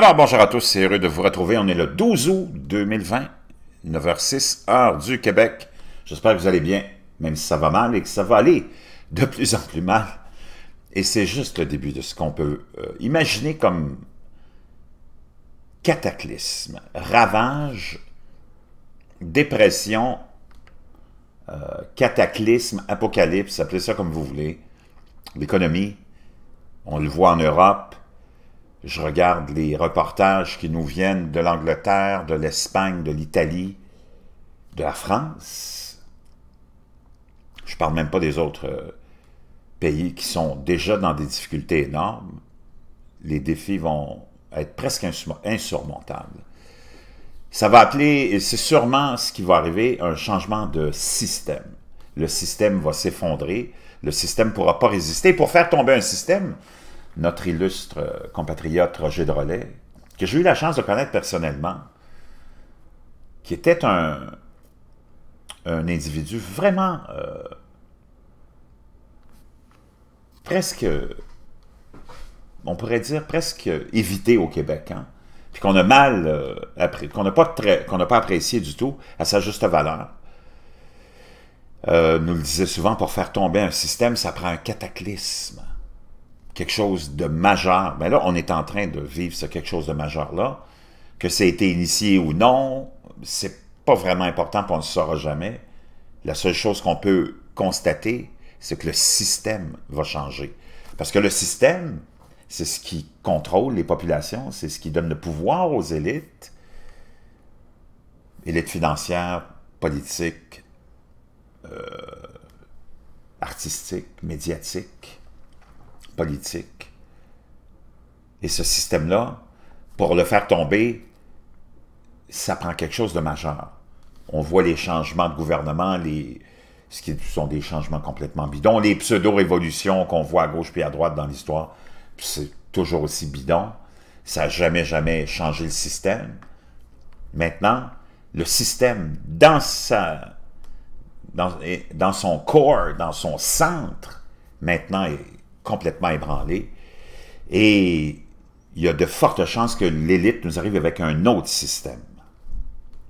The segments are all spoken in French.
Alors, bonjour à tous, c'est heureux de vous retrouver. On est le 12 août 2020, 9h06, heure du Québec. J'espère que vous allez bien, même si ça va mal et que ça va aller de plus en plus mal. Et c'est juste le début de ce qu'on peut euh, imaginer comme cataclysme, ravage, dépression, euh, cataclysme, apocalypse, appelez ça comme vous voulez. L'économie, on le voit en Europe, je regarde les reportages qui nous viennent de l'Angleterre, de l'Espagne, de l'Italie, de la France. Je ne parle même pas des autres euh, pays qui sont déjà dans des difficultés énormes. Les défis vont être presque insurmontables. Ça va appeler, et c'est sûrement ce qui va arriver, un changement de système. Le système va s'effondrer, le système ne pourra pas résister. Pour faire tomber un système, notre illustre euh, compatriote Roger Drolet, que j'ai eu la chance de connaître personnellement, qui était un, individu vraiment euh, presque, on pourrait dire presque évité au Québec, hein? puis qu'on a mal, euh, qu'on n'a pas, pas apprécié du tout à sa juste valeur. nous le disait souvent, pour faire tomber un système, ça prend un cataclysme quelque chose de majeur. Mais ben là, on est en train de vivre ce quelque chose de majeur-là. Que ça a été initié ou non, c'est pas vraiment important, puis on ne le saura jamais. La seule chose qu'on peut constater, c'est que le système va changer. Parce que le système, c'est ce qui contrôle les populations, c'est ce qui donne le pouvoir aux élites, élites financières, politiques, euh, artistiques, médiatiques politique. Et ce système-là, pour le faire tomber, ça prend quelque chose de majeur. On voit les changements de gouvernement, les, ce qui sont des changements complètement bidons, les pseudo-révolutions qu'on voit à gauche puis à droite dans l'histoire, c'est toujours aussi bidon. Ça n'a jamais, jamais changé le système. Maintenant, le système, dans, sa, dans, dans son corps, dans son centre, maintenant est complètement ébranlé. Et il y a de fortes chances que l'élite nous arrive avec un autre système.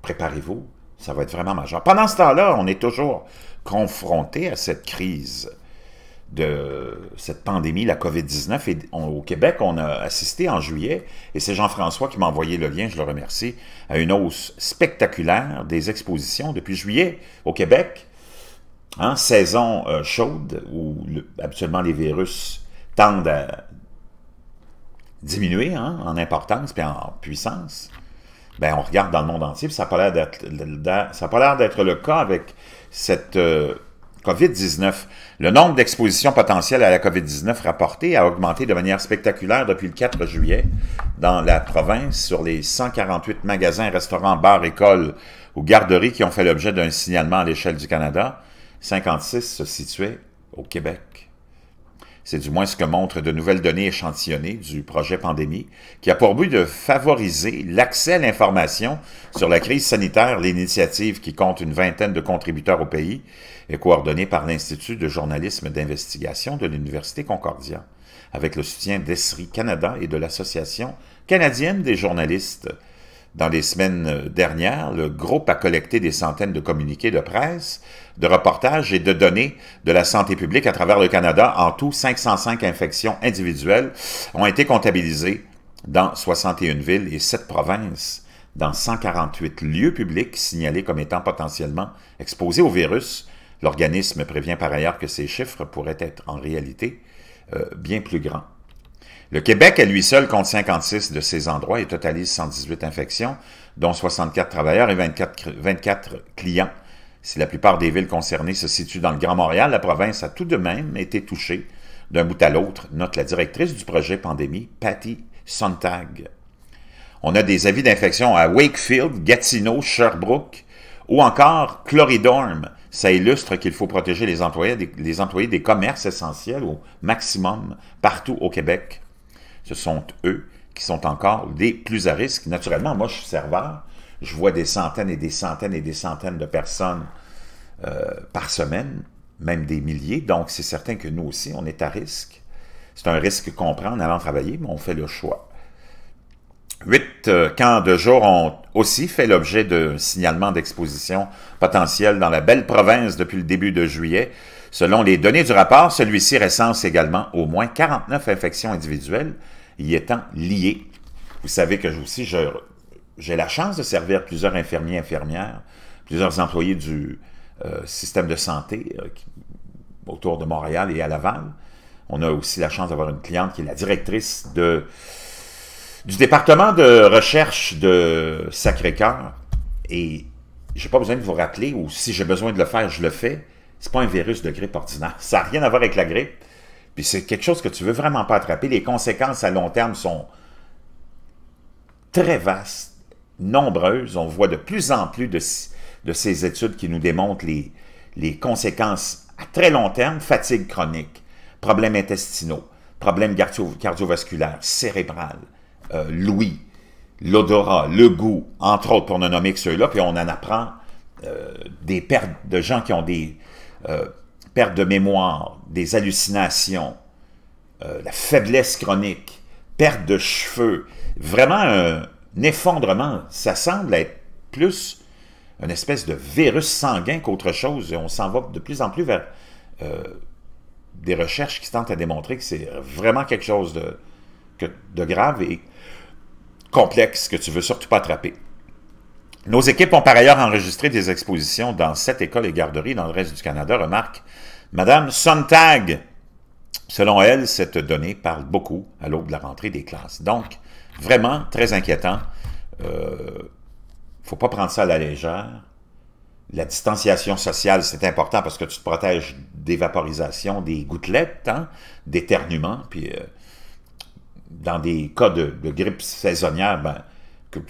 Préparez-vous, ça va être vraiment majeur. Pendant ce temps-là, on est toujours confronté à cette crise de cette pandémie, la COVID-19. Et au Québec, on a assisté en juillet, et c'est Jean-François qui m'a envoyé le lien, je le remercie, à une hausse spectaculaire des expositions depuis juillet au Québec. En hein, saison euh, chaude, où absolument habituellement les virus tendent à diminuer hein, en importance et en puissance, ben, on regarde dans le monde entier, ça n'a pas l'air d'être le cas avec cette euh, COVID-19. Le nombre d'expositions potentielles à la COVID-19 rapportées a augmenté de manière spectaculaire depuis le 4 juillet dans la province sur les 148 magasins, restaurants, bars, écoles ou garderies qui ont fait l'objet d'un signalement à l'échelle du Canada. 56 se situait au Québec. C'est du moins ce que montrent de nouvelles données échantillonnées du projet Pandémie, qui a pour but de favoriser l'accès à l'information sur la crise sanitaire, l'initiative qui compte une vingtaine de contributeurs au pays est coordonnée par l'Institut de journalisme d'investigation de l'Université Concordia, avec le soutien d'ESRI Canada et de l'Association canadienne des journalistes dans les semaines euh, dernières, le groupe a collecté des centaines de communiqués de presse, de reportages et de données de la santé publique à travers le Canada. En tout, 505 infections individuelles ont été comptabilisées dans 61 villes et 7 provinces, dans 148 lieux publics signalés comme étant potentiellement exposés au virus. L'organisme prévient par ailleurs que ces chiffres pourraient être en réalité euh, bien plus grands. Le Québec, à lui seul, compte 56 de ces endroits et totalise 118 infections, dont 64 travailleurs et 24, clients. Si la plupart des villes concernées se situent dans le Grand Montréal, la province a tout de même été touchée d'un bout à l'autre, note la directrice du projet pandémie, Patty Sontag. On a des avis d'infection à Wakefield, Gatineau, Sherbrooke ou encore Chloridorm. Ça illustre qu'il faut protéger les employés des commerces essentiels au maximum partout au Québec ce sont eux qui sont encore des plus à risque. Naturellement, moi, je suis serveur, je vois des centaines et des centaines et des centaines de personnes euh, par semaine, même des milliers, donc c'est certain que nous aussi, on est à risque. C'est un risque qu'on prend en allant travailler, mais on fait le choix. Huit euh, camps de jour ont aussi fait l'objet d'un signalement d'exposition potentielle dans la belle province depuis le début de juillet. Selon les données du rapport, celui-ci recense également au moins 49 infections individuelles y étant lié. Vous savez que aussi, j'ai la chance de servir plusieurs infirmiers, infirmières, plusieurs employés du euh, système de santé euh, autour de Montréal et à Laval. On a aussi la chance d'avoir une cliente qui est la directrice de, du département de recherche de Sacré-Cœur. Et j'ai pas besoin de vous rappeler, ou si j'ai besoin de le faire, je le fais. C'est pas un virus de grippe ordinaire. Ça n'a rien à voir avec la grippe c'est quelque chose que tu veux vraiment pas attraper. Les conséquences à long terme sont très vastes, nombreuses. On voit de plus en plus de, de ces études qui nous démontrent les, les conséquences à très long terme, fatigue chronique, problèmes intestinaux, problèmes cardiovasculaires, cérébrales, euh, l'ouïe, l'odorat, le goût, entre autres, pour ne nommer que ceux-là, puis on en apprend euh, des pertes de gens qui ont des euh, perte de mémoire, des hallucinations, euh, la faiblesse chronique, perte de cheveux, vraiment un, effondrement. Ça semble être plus une espèce de virus sanguin qu'autre chose. Et on s'en va de plus en plus vers euh, des recherches qui tentent à démontrer que c'est vraiment quelque chose de, de grave et complexe que tu veux surtout pas attraper. Nos équipes ont par ailleurs enregistré des expositions dans sept écoles et garderies dans le reste du Canada, remarque Madame Sontag. Selon elle, cette donnée parle beaucoup à l'aube de la rentrée des classes. Donc, vraiment très inquiétant. Il euh, faut pas prendre ça à la légère. La distanciation sociale, c'est important parce que tu te protèges des vaporisations, des gouttelettes, hein, d'éternuement. Puis, euh, dans des cas de, de grippe saisonnière, ben,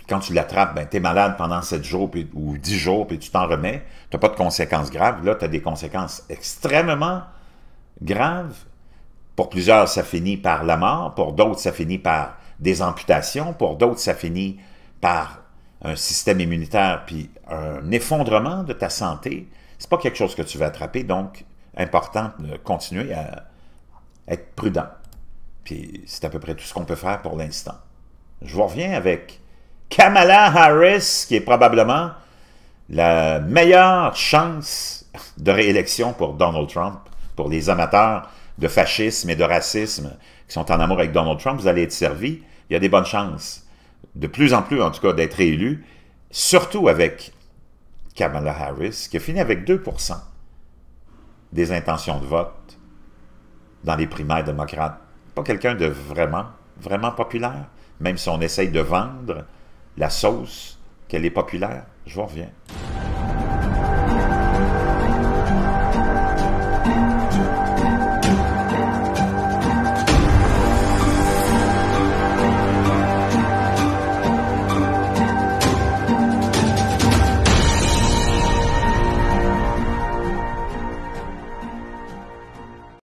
quand tu l'attrapes, ben, tu es malade pendant 7 jours ou 10 jours, puis tu t'en remets. Tu n'as pas de conséquences graves. Là, tu as des conséquences extrêmement graves. Pour plusieurs, ça finit par la mort. Pour d'autres, ça finit par des amputations. Pour d'autres, ça finit par un système immunitaire puis un effondrement de ta santé. C'est pas quelque chose que tu vas attraper, donc important de continuer à être prudent. Puis c'est à peu près tout ce qu'on peut faire pour l'instant. Je vous reviens avec Kamala Harris, qui est probablement la meilleure chance de réélection pour Donald Trump, pour les amateurs de fascisme et de racisme qui sont en amour avec Donald Trump, vous allez être servi. Il y a des bonnes chances, de plus en plus en tout cas, d'être réélu, surtout avec Kamala Harris, qui a fini avec 2 des intentions de vote dans les primaires démocrates. Pas quelqu'un de vraiment, vraiment populaire, même si on essaye de vendre la sauce, qu'elle est populaire. Je vous reviens.